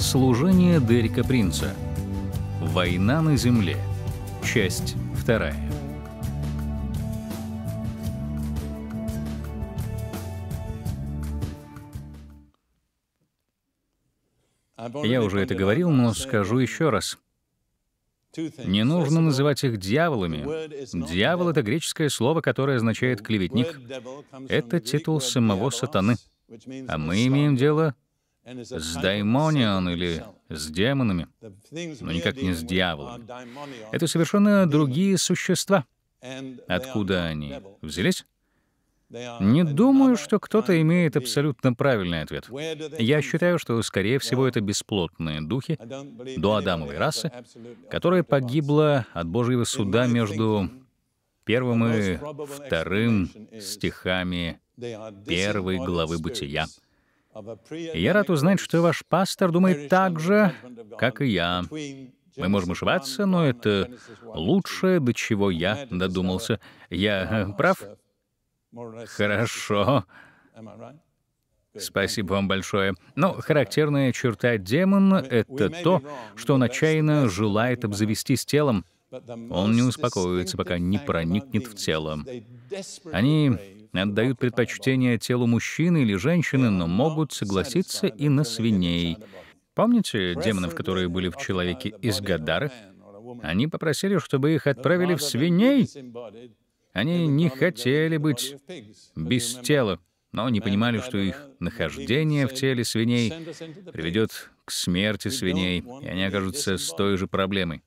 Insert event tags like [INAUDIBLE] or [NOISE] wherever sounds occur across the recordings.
Служение Дерека Принца. Война на земле. Часть вторая. Я уже это говорил, но скажу еще раз. Не нужно называть их дьяволами. Дьявол — это греческое слово, которое означает «клеветник». Это титул самого сатаны. А мы имеем дело с даймонион или с демонами, но никак не с дьяволом. Это совершенно другие существа. Откуда они взялись? Не думаю, что кто-то имеет абсолютно правильный ответ. Я считаю, что, скорее всего, это бесплотные духи до Адамовой расы, которая погибла от Божьего суда между первым и вторым стихами первой главы Бытия — я рад узнать, что ваш пастор думает так же, как и я. Мы можем ошибаться, но это лучшее, до чего я додумался. Я э, прав? Хорошо. Спасибо вам большое. Но ну, характерная черта демона — это то, что он отчаянно желает обзавестись телом. Он не успокоится, пока не проникнет в тело. Они отдают предпочтение телу мужчины или женщины, но могут согласиться и на свиней. Помните демонов, которые были в человеке из Гадара? Они попросили, чтобы их отправили в свиней. Они не хотели быть без тела но не понимали, что их нахождение в теле свиней приведет к смерти свиней, и они окажутся с той же проблемой.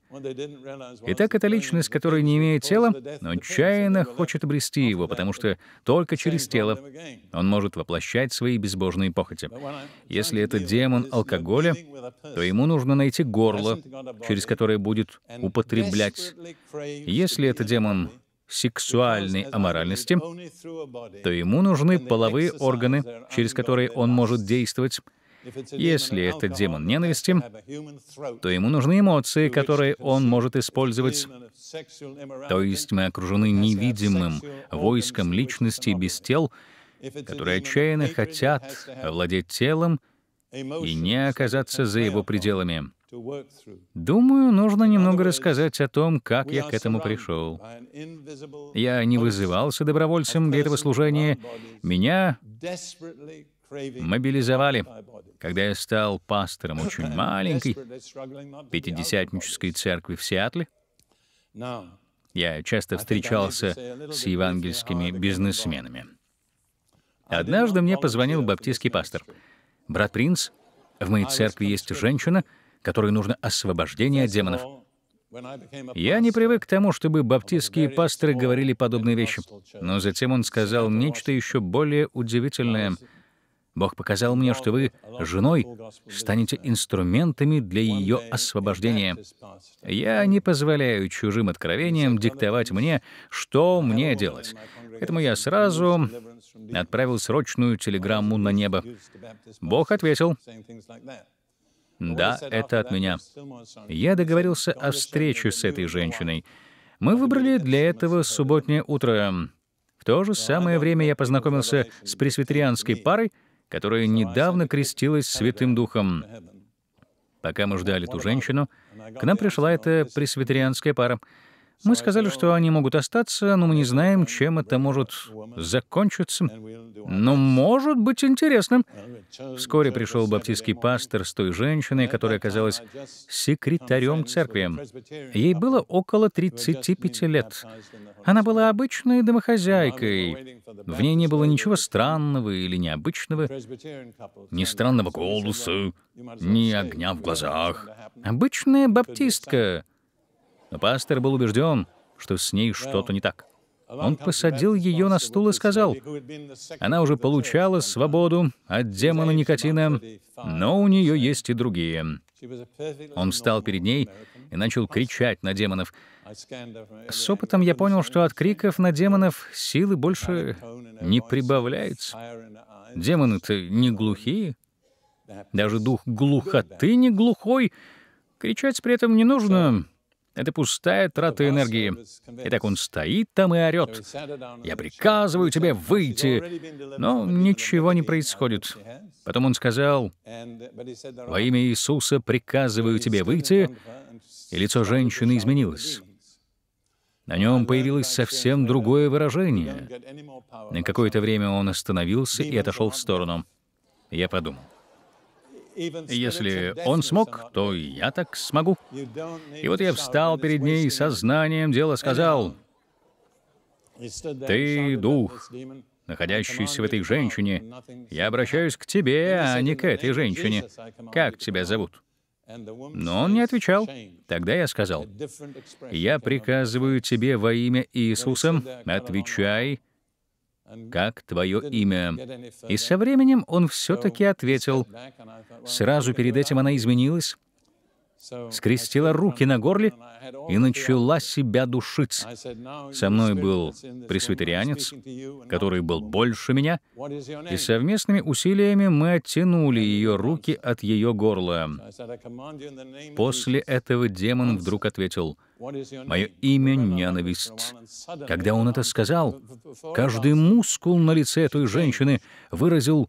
Итак, это личность, которая не имеет тела, но отчаянно хочет обрести его, потому что только через тело он может воплощать свои безбожные похоти. Если это демон алкоголя, то ему нужно найти горло, через которое будет употреблять. Если это демон сексуальной аморальности, то ему нужны половые органы, через которые он может действовать. Если это демон ненависти, то ему нужны эмоции, которые он может использовать. То есть мы окружены невидимым войском личностей без тел, которые отчаянно хотят овладеть телом и не оказаться за его пределами. Думаю, нужно немного рассказать о том, как я к этому пришел. Я не вызывался добровольцем для этого служения. Меня мобилизовали, когда я стал пастором [LAUGHS] очень маленькой пятидесятнической церкви в Сиэтле, Я часто встречался с евангельскими бизнесменами. Однажды мне позвонил баптистский пастор. «Брат Принц, в моей церкви есть женщина, — которой нужно освобождение от демонов. Я не привык к тому, чтобы баптистские пасторы говорили подобные вещи. Но затем он сказал нечто еще более удивительное. Бог показал мне, что вы, женой, станете инструментами для ее освобождения. Я не позволяю чужим откровениям диктовать мне, что мне делать. Поэтому я сразу отправил срочную телеграмму на небо. Бог ответил. Да, это от меня. Я договорился о встрече с этой женщиной. Мы выбрали для этого субботнее утро. В то же самое время я познакомился с пресвитерианской парой, которая недавно крестилась Святым Духом. Пока мы ждали ту женщину, к нам пришла эта пресвитерианская пара — мы сказали, что они могут остаться, но мы не знаем, чем это может закончиться. Но может быть интересным. Вскоре пришел баптистский пастор с той женщиной, которая оказалась секретарем церкви. Ей было около 35 лет. Она была обычной домохозяйкой. В ней не было ничего странного или необычного, ни странного голоса, ни огня в глазах. Обычная баптистка — но пастор был убежден, что с ней что-то не так. Он посадил ее на стул и сказал, она уже получала свободу от демона никотина, но у нее есть и другие. Он встал перед ней и начал кричать на демонов. С опытом я понял, что от криков на демонов силы больше не прибавляется. Демоны-то не глухие. Даже дух глухоты не глухой. Кричать при этом не нужно. Это пустая трата энергии. Итак, он стоит там и орет. «Я приказываю тебе выйти!» Но ничего не происходит. Потом он сказал, «Во имя Иисуса приказываю тебе выйти!» И лицо женщины изменилось. На нем появилось совсем другое выражение. На какое-то время он остановился и отошел в сторону. Я подумал. Если он смог, то и я так смогу. И вот я встал перед ней и сознанием дела сказал, «Ты — дух, находящийся в этой женщине. Я обращаюсь к тебе, а не к этой женщине. Как тебя зовут?» Но он не отвечал. Тогда я сказал, «Я приказываю тебе во имя Иисуса, отвечай, как твое имя?» И со временем он все-таки ответил. Сразу перед этим она изменилась, скрестила руки на горле и начала себя душить. Со мной был пресвитерианец, который был больше меня, и совместными усилиями мы оттянули ее руки от ее горла. После этого демон вдруг ответил — Мое имя — ненависть. Когда он это сказал, каждый мускул на лице той женщины выразил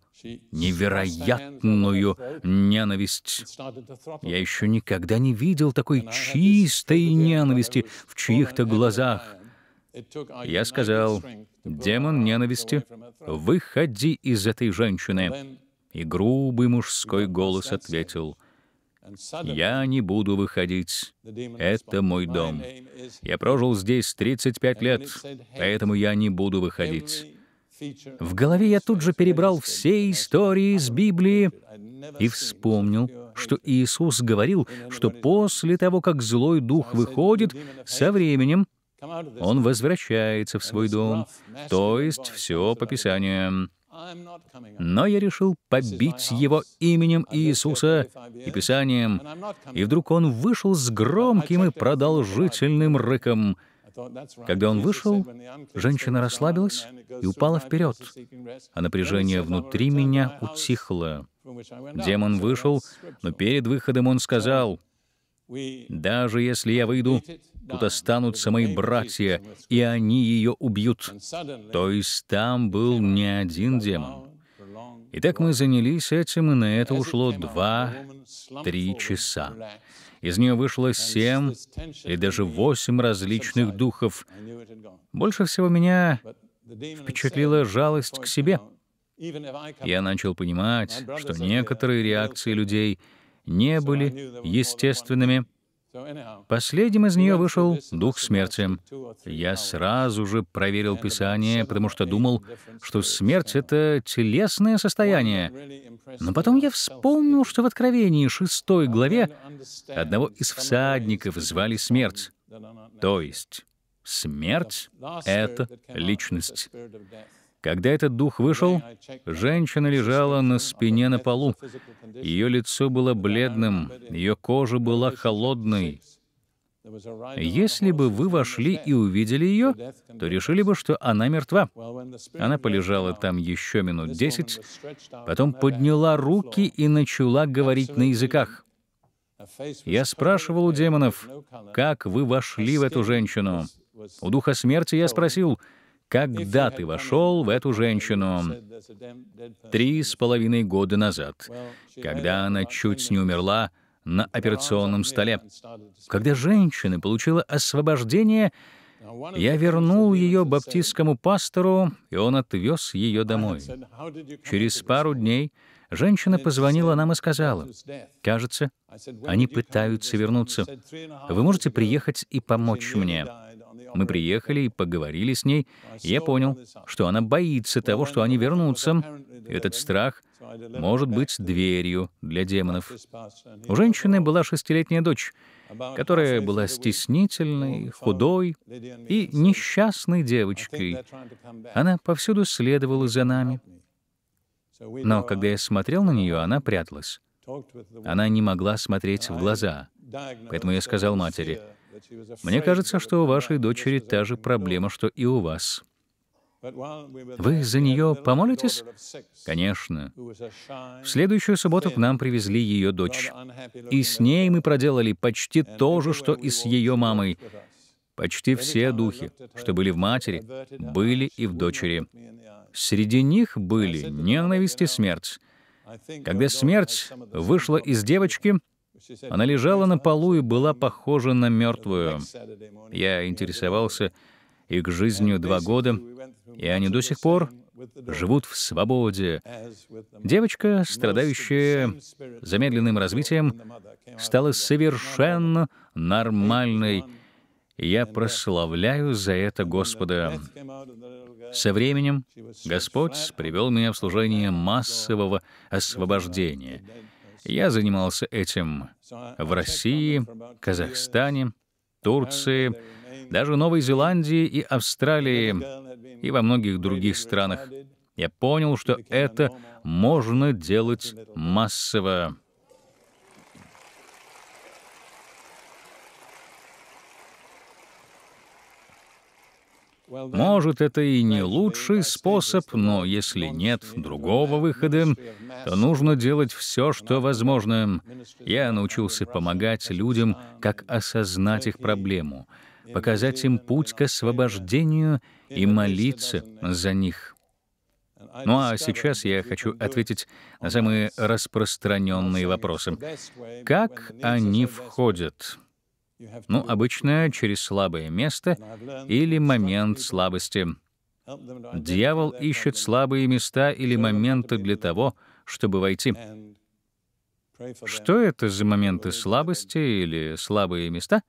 невероятную ненависть. Я еще никогда не видел такой чистой ненависти в чьих-то глазах. Я сказал, демон ненависти, выходи из этой женщины. И грубый мужской голос ответил — я не буду выходить. Это мой дом. Я прожил здесь 35 лет, поэтому я не буду выходить. В голове я тут же перебрал все истории из Библии и вспомнил, что Иисус говорил, что после того, как злой дух выходит, со временем он возвращается в свой дом, то есть все по Писаниям. Но я решил побить его именем Иисуса и Писанием, и вдруг он вышел с громким и продолжительным рыком. Когда он вышел, женщина расслабилась и упала вперед, а напряжение внутри меня утихло. Демон вышел, но перед выходом он сказал, «Даже если я выйду, Тут останутся мои братья, и они ее убьют. То есть там был не один демон. Итак, мы занялись этим, и на это ушло два-три часа. Из нее вышло семь и даже восемь различных духов. Больше всего меня впечатлила жалость к себе. Я начал понимать, что некоторые реакции людей не были естественными, Последним из нее вышел дух смерти. Я сразу же проверил Писание, потому что думал, что смерть — это телесное состояние. Но потом я вспомнил, что в Откровении шестой главе одного из всадников звали смерть. То есть смерть — это личность. Когда этот дух вышел, женщина лежала на спине на полу. Ее лицо было бледным, ее кожа была холодной. Если бы вы вошли и увидели ее, то решили бы, что она мертва. Она полежала там еще минут десять, потом подняла руки и начала говорить на языках. Я спрашивал у демонов, как вы вошли в эту женщину. У духа смерти я спросил — когда ты вошел в эту женщину три с половиной года назад, когда она чуть не умерла на операционном столе, когда женщина получила освобождение, я вернул ее баптистскому пастору, и он отвез ее домой. Через пару дней женщина позвонила нам и сказала, «Кажется, они пытаются вернуться. Вы можете приехать и помочь мне». Мы приехали и поговорили с ней. я понял, что она боится того, что они вернутся. Этот страх может быть дверью для демонов. У женщины была шестилетняя дочь, которая была стеснительной, худой и несчастной девочкой. Она повсюду следовала за нами. Но когда я смотрел на нее, она пряталась. Она не могла смотреть в глаза. Поэтому я сказал матери, мне кажется, что у вашей дочери та же проблема, что и у вас. Вы за нее помолитесь? Конечно. В следующую субботу к нам привезли ее дочь. И с ней мы проделали почти то же, что и с ее мамой. Почти все духи, что были в матери, были и в дочери. Среди них были ненависть и смерть. Когда смерть вышла из девочки, она лежала на полу и была похожа на мертвую. Я интересовался их жизнью два года, и они до сих пор живут в свободе. Девочка, страдающая замедленным развитием, стала совершенно нормальной. Я прославляю за это Господа. Со временем Господь привел меня в служение массового освобождения — я занимался этим в России, Казахстане, Турции, даже Новой Зеландии и Австралии, и во многих других странах. Я понял, что это можно делать массово. Может, это и не лучший способ, но если нет другого выхода, то нужно делать все, что возможно. Я научился помогать людям, как осознать их проблему, показать им путь к освобождению и молиться за них. Ну а сейчас я хочу ответить на самые распространенные вопросы. Как они входят? Ну, обычно через слабое место или момент слабости. Дьявол ищет слабые места или моменты для того, чтобы войти. Что это за моменты слабости или слабые места?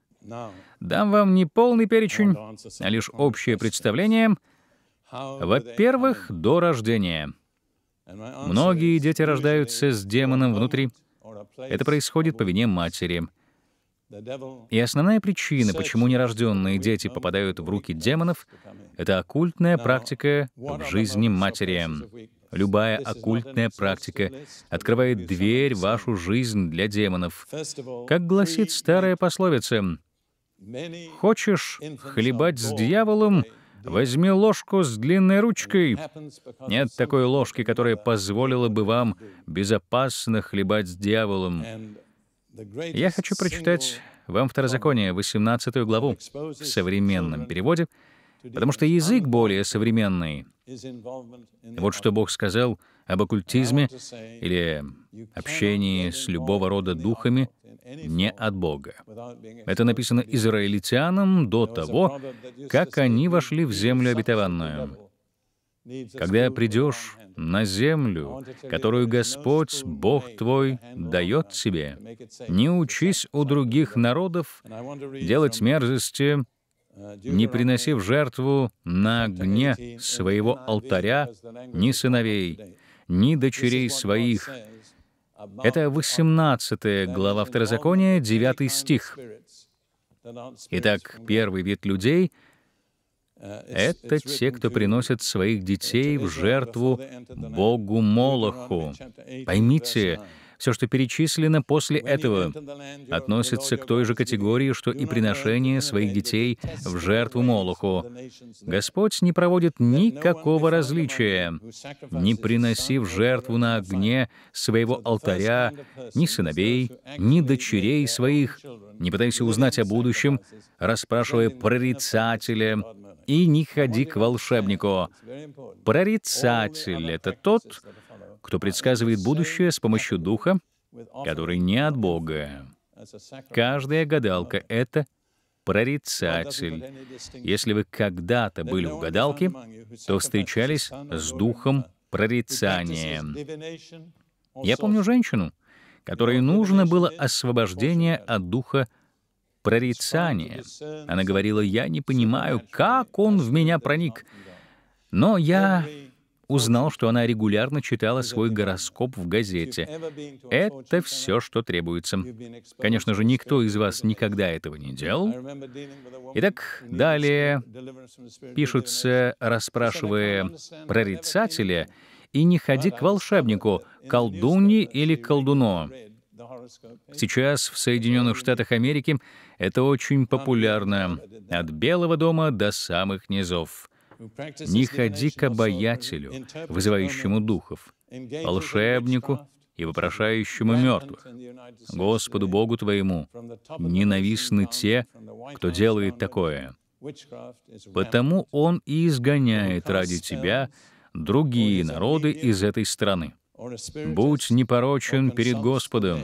Дам вам не полный перечень, а лишь общее представление. Во-первых, до рождения. Многие дети рождаются с демоном внутри. Это происходит по вине матери — и основная причина, почему нерожденные дети попадают в руки демонов, это оккультная практика в жизни матери. Любая оккультная практика открывает дверь в вашу жизнь для демонов. Как гласит старая пословица, «Хочешь хлебать с дьяволом, Возьми ложку с длинной ручкой. Нет такой ложки, которая позволила бы вам безопасно хлебать с дьяволом. Я хочу прочитать вам Второзаконие, 18 главу, в современном переводе, потому что язык более современный. Вот что Бог сказал об оккультизме или общении с любого рода духами не от Бога. Это написано израильтянам до того, как они вошли в землю обетованную когда придешь на землю, которую Господь, Бог твой, дает тебе, не учись у других народов делать мерзости, не приноси в жертву на огне своего алтаря ни сыновей, ни дочерей своих. Это 18 глава Второзакония, 9 стих. Итак, первый вид людей — это те, кто приносит своих детей в жертву Богу Молоху. Поймите, все, что перечислено после этого, относится к той же категории, что и приношение своих детей в жертву Молоху. Господь не проводит никакого различия, не приносив жертву на огне своего алтаря ни сыновей, ни дочерей своих, не пытаясь узнать о будущем, расспрашивая прорицателя, и не ходи к волшебнику. Прорицатель — это тот, кто предсказывает будущее с помощью духа, который не от Бога. Каждая гадалка — это прорицатель. Если вы когда-то были в гадалке, то встречались с духом прорицания. Я помню женщину, которой нужно было освобождение от духа прорицание. Она говорила, я не понимаю, как он в меня проник. Но я узнал, что она регулярно читала свой гороскоп в газете. Это все, что требуется. Конечно же, никто из вас никогда этого не делал. Итак, далее Пишутся, расспрашивая прорицателя, «И не ходи к волшебнику, колдуньи или колдуну». Сейчас в Соединенных Штатах Америки это очень популярно, от Белого дома до самых низов. Не ходи к обаятелю, вызывающему духов, волшебнику и вопрошающему мертвых. Господу Богу твоему ненавистны те, кто делает такое. Потому Он и изгоняет ради тебя другие народы из этой страны. Будь непорочен перед Господом.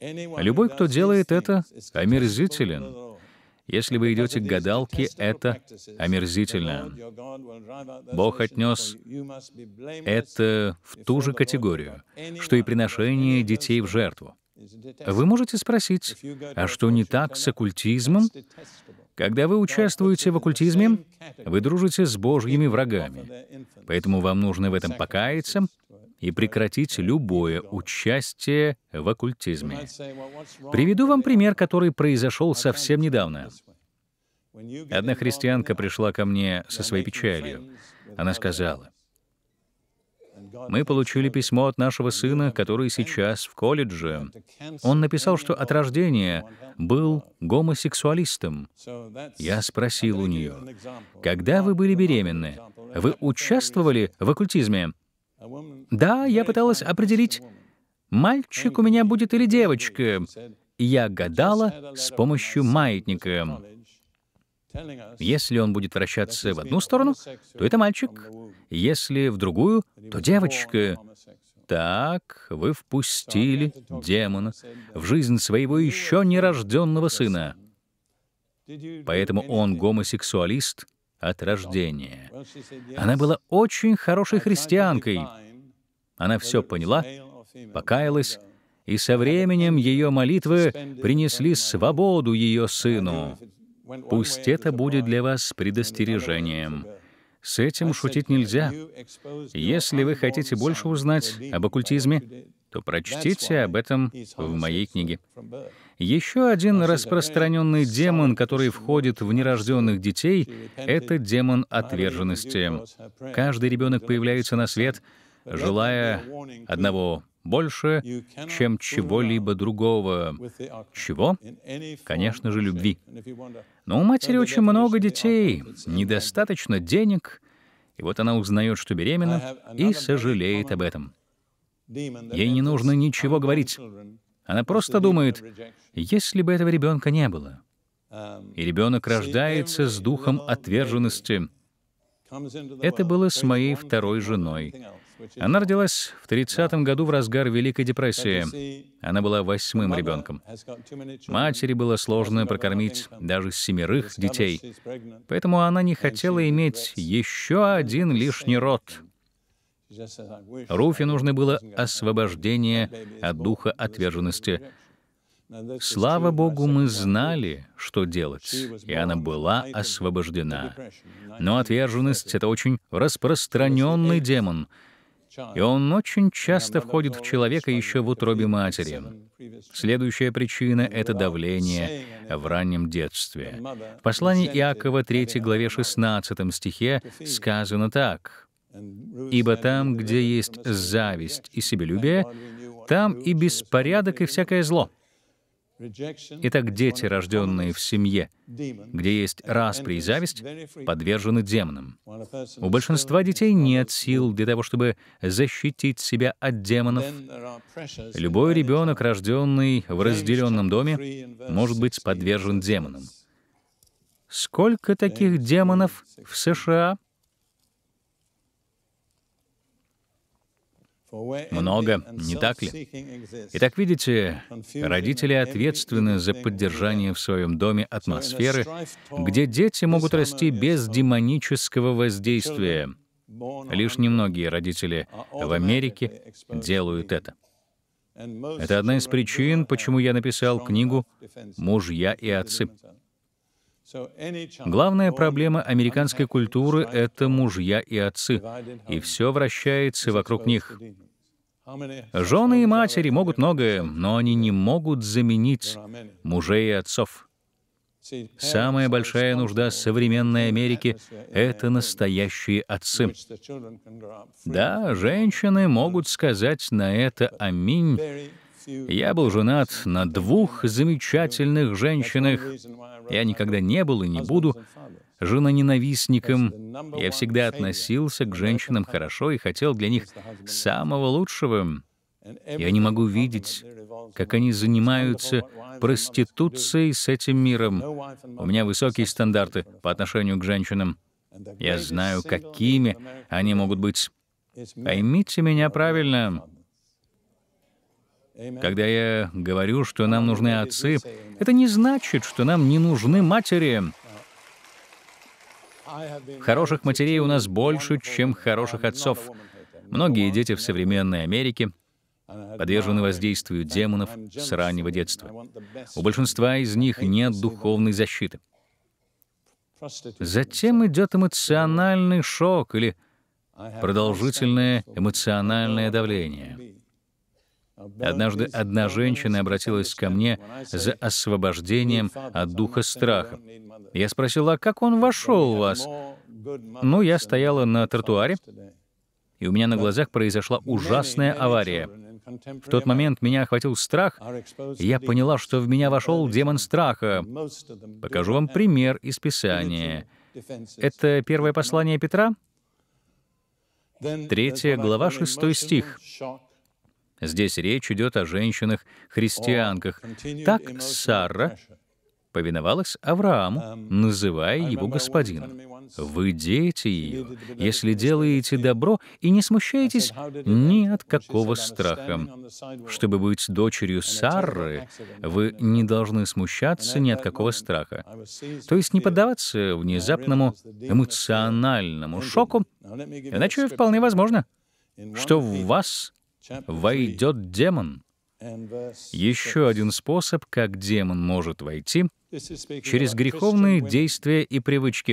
Любой, кто делает это, омерзителен. Если вы идете к гадалке, это омерзительно. Бог отнес это в ту же категорию, что и приношение детей в жертву. Вы можете спросить, а что не так с оккультизмом? Когда вы участвуете в оккультизме, вы дружите с божьими врагами. Поэтому вам нужно в этом покаяться и прекратить любое участие в оккультизме. Приведу вам пример, который произошел совсем недавно. Одна христианка пришла ко мне со своей печалью. Она сказала, мы получили письмо от нашего сына, который сейчас в колледже. Он написал, что от рождения был гомосексуалистом. Я спросил у нее, когда вы были беременны? Вы участвовали в оккультизме? Да, я пыталась определить, мальчик у меня будет или девочка. Я гадала с помощью маятника. Если он будет вращаться в одну сторону, то это мальчик. Если в другую, то девочка. Так вы впустили демона в жизнь своего еще нерожденного сына. Поэтому он гомосексуалист — от рождения. Она была очень хорошей христианкой. Она все поняла, покаялась, и со временем ее молитвы принесли свободу ее сыну. Пусть это будет для вас предостережением. С этим шутить нельзя. Если вы хотите больше узнать об оккультизме, то прочтите об этом в моей книге. Еще один распространенный демон, который входит в нерожденных детей, это демон отверженности. Uh, Каждый ребенок появляется на свет, желая одного больше, чем чего-либо другого. Чего? Конечно же, любви. Но у матери очень много детей, недостаточно денег, и вот она узнает, что беременна, и сожалеет об этом. Ей не нужно ничего говорить. Она просто думает, если бы этого ребенка не было. Um, И ребенок рождается с духом отверженности. Это было с моей второй женой. Она родилась в 30 году в разгар Великой депрессии. Она была восьмым ребенком. Матери было сложно прокормить даже семерых детей, поэтому она не хотела иметь еще один лишний род — Руфи нужно было освобождение от духа отверженности. Слава Богу, мы знали, что делать, и она была освобождена. Но отверженность — это очень распространенный демон, и он очень часто входит в человека еще в утробе матери. Следующая причина — это давление в раннем детстве. В послании Иакова 3 главе 16 стихе сказано так — Ибо там, где есть зависть и себелюбие, там и беспорядок, и всякое зло. Итак, дети, рожденные в семье, где есть распри и зависть, подвержены демонам. У большинства детей нет сил для того, чтобы защитить себя от демонов. Любой ребенок, рожденный в разделенном доме, может быть подвержен демонам. Сколько таких демонов в США? Много, не так ли? Итак, видите, родители ответственны за поддержание в своем доме атмосферы, где дети могут расти без демонического воздействия. Лишь немногие родители в Америке делают это. Это одна из причин, почему я написал книгу «Мужья и отцы». Главная проблема американской культуры — это мужья и отцы, и все вращается вокруг них. Жены и матери могут многое, но они не могут заменить мужей и отцов. Самая большая нужда современной Америки — это настоящие отцы. Да, женщины могут сказать на это «Аминь», я был женат на двух замечательных женщинах. Я никогда не был и не буду жена-ненавистником. Я всегда относился к женщинам хорошо и хотел для них самого лучшего. Я не могу видеть, как они занимаются проституцией с этим миром. У меня высокие стандарты по отношению к женщинам. Я знаю, какими они могут быть. Поймите меня правильно. Когда я говорю, что нам нужны отцы, это не значит, что нам не нужны матери. Хороших матерей у нас больше, чем хороших отцов. Многие дети в современной Америке подвержены воздействию демонов с раннего детства. У большинства из них нет духовной защиты. Затем идет эмоциональный шок или продолжительное эмоциональное давление. Однажды одна женщина обратилась ко мне за освобождением от духа страха. Я спросила, а как он вошел в вас? Ну, я стояла на тротуаре, и у меня на глазах произошла ужасная авария. В тот момент меня охватил страх, и я поняла, что в меня вошел демон страха. Покажу вам пример из Писания. Это первое послание Петра, третья глава, шестой стих. Здесь речь идет о женщинах-христианках. Так Сара повиновалась Аврааму, um, называя его господином. Вы дети ее, если делаете добро и не смущаетесь ни от какого страха. Чтобы быть дочерью Сарры, вы не должны смущаться ни от какого страха. То есть не поддаваться внезапному эмоциональному шоку, иначе вполне возможно, что в вас войдет демон. Еще один способ, как демон может войти, через греховные действия и привычки.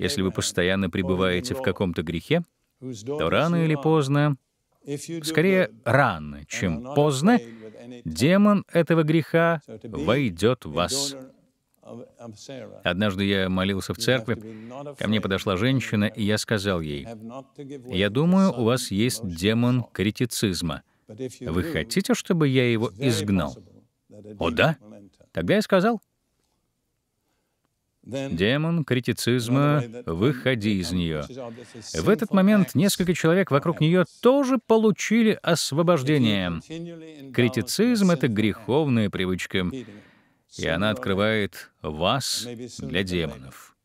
Если вы постоянно пребываете в каком-то грехе, то рано или поздно, скорее рано, чем поздно, демон этого греха войдет в вас. Однажды я молился в церкви, ко мне подошла женщина, и я сказал ей, «Я думаю, у вас есть демон критицизма. Вы хотите, чтобы я его изгнал?» «О, да?» Тогда я сказал, Демон критицизма, выходи из нее. Oh, в этот момент несколько человек вокруг нее тоже получили освобождение. Критицизм — это греховная привычка и она открывает вас для демонов.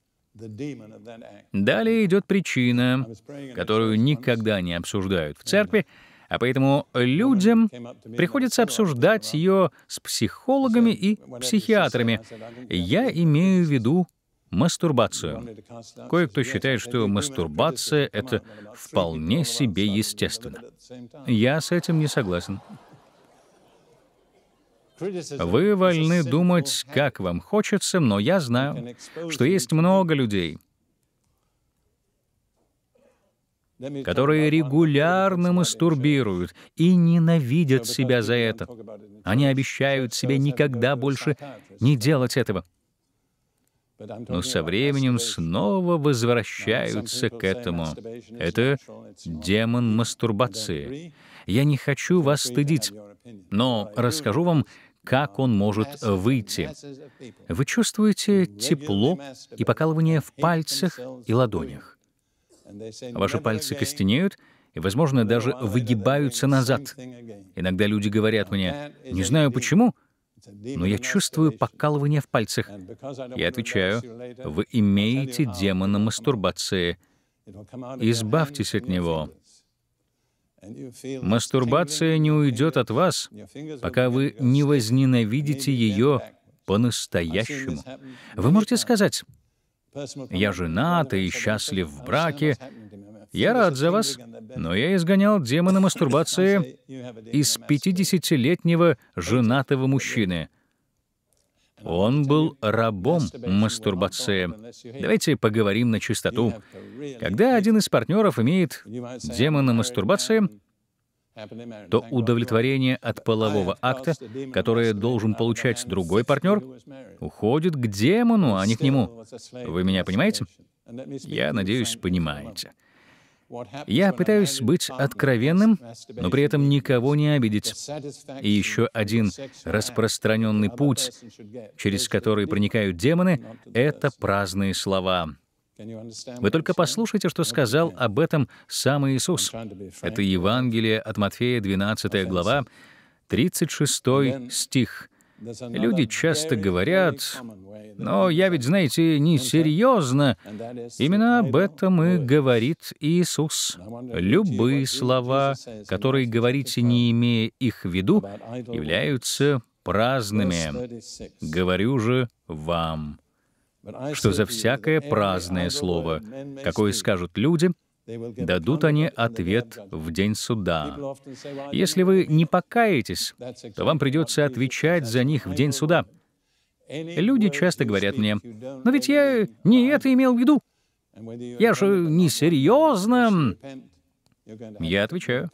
Далее идет причина, которую никогда не обсуждают в церкви, а поэтому людям приходится обсуждать ее с психологами и психиатрами. Я имею в виду мастурбацию. Кое-кто считает, что мастурбация — это вполне себе естественно. Я с этим не согласен. Вы вольны думать, как вам хочется, но я знаю, что есть много людей, которые регулярно мастурбируют и ненавидят себя за это. Они обещают себе никогда больше не делать этого. Но со временем снова возвращаются к этому. Это демон мастурбации. Я не хочу вас стыдить, но расскажу вам как он может э, выйти. Вы чувствуете тепло и покалывание в пальцах и ладонях. Ваши пальцы костенеют, и, возможно, даже выгибаются назад. Иногда люди говорят мне, не знаю почему, но я чувствую покалывание в пальцах. Я отвечаю, вы имеете демона мастурбации. Избавьтесь от него. Мастурбация не уйдет от вас, пока вы не возненавидите ее по-настоящему. Вы можете сказать, «Я женат и счастлив в браке, я рад за вас, но я изгонял демона мастурбации из 50-летнего женатого мужчины». Он был рабом мастурбации. Давайте поговорим на чистоту. Когда один из партнеров имеет демона мастурбации, то удовлетворение от полового акта, которое должен получать другой партнер, уходит к демону, а не к нему. Вы меня понимаете? Я надеюсь, понимаете. Я пытаюсь быть откровенным, но при этом никого не обидеть. И еще один распространенный путь, через который проникают демоны, — это праздные слова. Вы только послушайте, что сказал об этом сам Иисус. Это Евангелие от Матфея, 12 глава, 36 стих — Люди часто говорят, но я ведь, знаете, не серьезно. Именно об этом и говорит Иисус. Любые слова, которые говорите, не имея их в виду, являются праздными. Говорю же вам, что за всякое праздное слово, какое скажут люди — дадут они ответ в день суда. Если вы не покаетесь, то вам придется отвечать за них в день суда. Люди часто говорят мне, «Но ведь я не это имел в виду. Я же несерьезно». Я отвечаю,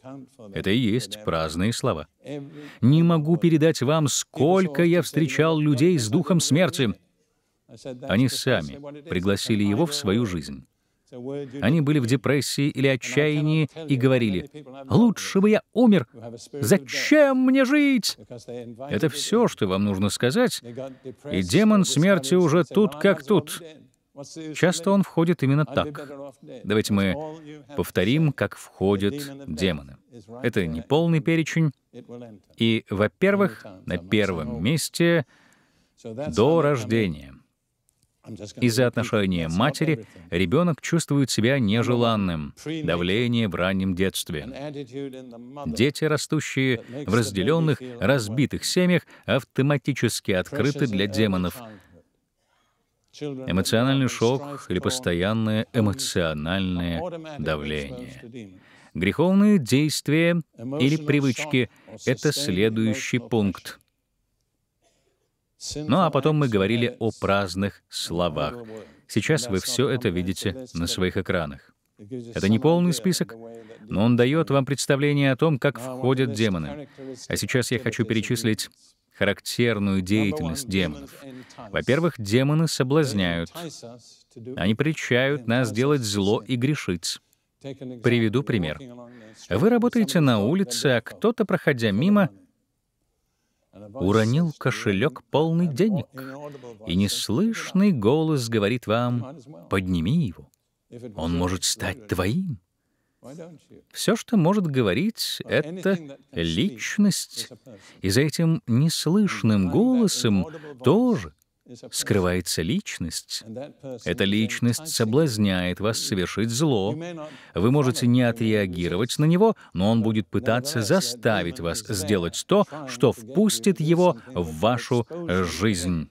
это и есть праздные слова. Не могу передать вам, сколько я встречал людей с духом смерти. Они сами пригласили его в свою жизнь. Они были в депрессии или отчаянии и говорили, «Лучше бы я умер! Зачем мне жить?» Это все, что вам нужно сказать, и демон смерти уже тут как тут. Часто он входит именно так. Давайте мы повторим, как входят демоны. Это не полный перечень. И, во-первых, на первом месте — до рождения — из-за отношения матери ребенок чувствует себя нежеланным, давление в раннем детстве. Дети, растущие в разделенных, разбитых семьях, автоматически открыты для демонов. Эмоциональный шок или постоянное эмоциональное давление. Греховные действия или привычки — это следующий пункт — ну а потом мы говорили о праздных словах. Сейчас вы все это видите на своих экранах. Это не полный список, но он дает вам представление о том, как входят демоны. А сейчас я хочу перечислить характерную деятельность демонов. Во-первых, демоны соблазняют. Они причают нас делать зло и грешить. Приведу пример. Вы работаете на улице, а кто-то, проходя мимо, уронил кошелек полный денег, и неслышный голос говорит вам, подними его, он может стать твоим. Все, что может говорить, — это личность. И за этим неслышным голосом тоже скрывается личность. Эта личность соблазняет вас совершить зло. Вы можете не отреагировать на него, но он будет пытаться заставить вас сделать то, что впустит его в вашу жизнь.